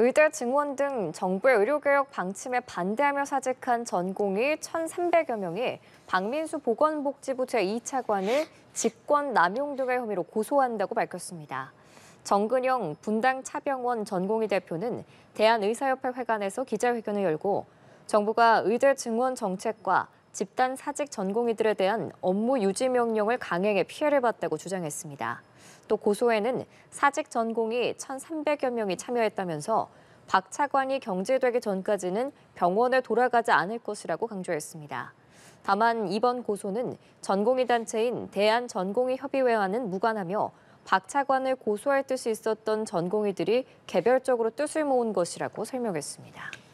의대 증원 등 정부의 의료개혁 방침에 반대하며 사직한 전공의 1,300여 명이 박민수 보건복지부 제2차관을 직권 남용 등의 혐의로 고소한다고 밝혔습니다. 정근영 분당 차병원 전공의 대표는 대한의사협회 회관에서 기자회견을 열고 정부가 의대 증원 정책과 집단 사직 전공의들에 대한 업무 유지 명령을 강행해 피해를 봤다고 주장했습니다. 또 고소에는 사직 전공의 1,300여 명이 참여했다면서 박 차관이 경질되기 전까지는 병원에 돌아가지 않을 것이라고 강조했습니다. 다만 이번 고소는 전공의 단체인 대한전공의협의회와는 무관하며 박 차관을 고소할 뜻이 있었던 전공의들이 개별적으로 뜻을 모은 것이라고 설명했습니다.